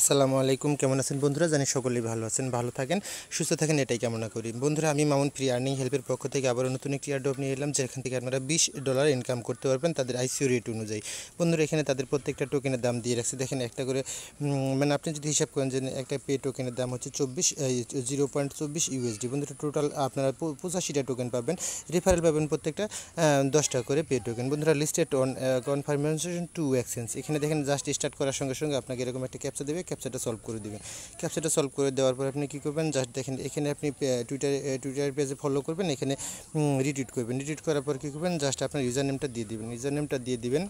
আসসালামু আলাইকুম কেমন আছেন বন্ধুরা জানি সকলেই ভালো আছেন ভালো থাকেন সুস্থ থাকেন এটাই কামনা করি বন্ধুরা আমি মামুন ফ্রি আর্নিং হেল্পের পক্ষ থেকে আবারও নতুন একটি এয়ারড্রপ নিয়ে এলাম যেখান থেকে আপনারা বিশ ডলার ইনকাম করতে পারবেন তাদের আইসিউ রেট অনুযায়ী বন্ধুরা এখানে তাদের প্রত্যেকটা টোকেনের দাম দিয়ে রাখছে দেখেন একটা করে মানে আপনি যদি হিসাব করেন যে একটা পে টোকেনের দাম হচ্ছে চব্বিশ জিরো পয়েন্ট চব্বিশ ইউএসডি বন্ধুরা টোটাল আপনারা পঁচাশিটা টোকেন পাবেন রেফারেল পাবেন প্রত্যেকটা দশটা করে পে টোকেন বন্ধুরা listed on confirmation to exchange এখানে দেখেন জাস্ট স্টার্ট করার সঙ্গে সঙ্গে আপনাকে এরকম একটা ক্যাপচার দেবে ক্যাপচাটা সলভ করে দেবেন ক্যাপচাটা সলভ করে দেওয়ার পর আপনি কী করবেন জাস্ট দেখেন এখানে আপনি টুইটার টুইটার পেজে ফলো করবেন এখানে রিটুইট করবেন রিটুইট করার পর কী করবেন জাস্ট আপনার ইউজার নেমটা দিয়ে দেবেন ইউজার নেমটা দিয়ে দেবেন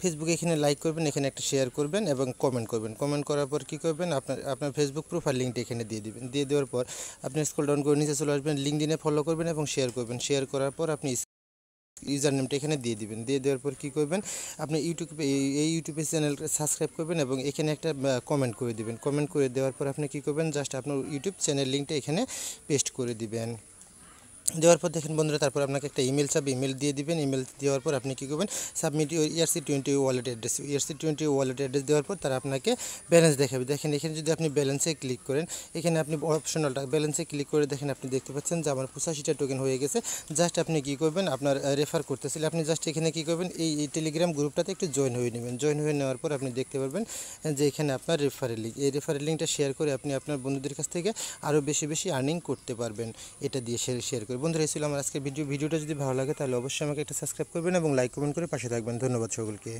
ফেসবুকে এখানে লাইক করবেন এখানে একটা শেয়ার করবেন এবং কমেন্ট করবেন কমেন্ট করার পর কী করবেন আপনার আপনার ফেসবুক প্রোফাইল লিঙ্কটা এখানে দিয়ে দেবেন দিয়ে দেওয়ার পর আপনি স্কুল ডাউন করে নিচে চলে আসবেন লিঙ্ক দিনে ফলো করবেন এবং শেয়ার করবেন শেয়ার করার পর আপনি ইউজার নেমটা এখানে দিয়ে দিবেন দিয়ে দেওয়ার পর কী করবেন আপনি ইউটিউবে এই ইউটিউবে চ্যানেলটা সাবস্ক্রাইব করবেন এবং এখানে একটা কমেন্ট করে দিবেন কমেন্ট করে দেওয়ার পর আপনি কী করবেন জাস্ট আপনার ইউটিউব চ্যানেল লিঙ্কটা এখানে পেস্ট করে দিবেন দেওয়ার পর দেখেন বন্ধুরা তারপর আপনাকে একটা ইমেল সাব ইমেল দিয়ে দিবেন ইমেল দেওয়ার পর আপনি কী করবেন submit ERC twenty wallet address ERC twenty wallet address দেওয়ার পর তারা আপনাকে ব্যালেন্স দেখাবে দেখেন এখানে যদি আপনি ব্যালেন্সে ক্লিক করেন এখানে আপনি অপশনালটা ব্যালেন্সে ক্লিক করে দেখেন আপনি দেখতে পাচ্ছেন যে আমার পঁচাশিটা টোকেন হয়ে গেছে জাস্ট আপনি কী করবেন আপনার রেফার করতেছিল আপনি জাস্ট এখানে কী করবেন এই টেলিগ্রাম গ্রুপটাতে একটু জয়েন হয়ে নেবেন জয়েন হয়ে নেওয়ার পর আপনি দেখতে পারবেন যে এখানে আপনার রেফারেল লিঙ্ক এই রেফারেল লিঙ্কটা শেয়ার করে আপনি আপনার বন্ধুদের কাছ থেকে আরও বেশি বেশি আর্নিং করতে পারবেন এটা দিয়ে শেয়ার শেয়ার করে থাকবে বন্ধুরা এই ছিল আমার আজকের ভিডিও ভিডিওটা যদি ভালো লাগে তাহলে অবশ্যই আমাকে একটা সাবস্ক্রাইব করবেন এবং লাইক কমেন্ট করে পাশে থাকবেন ধন্যবাদ সকলকে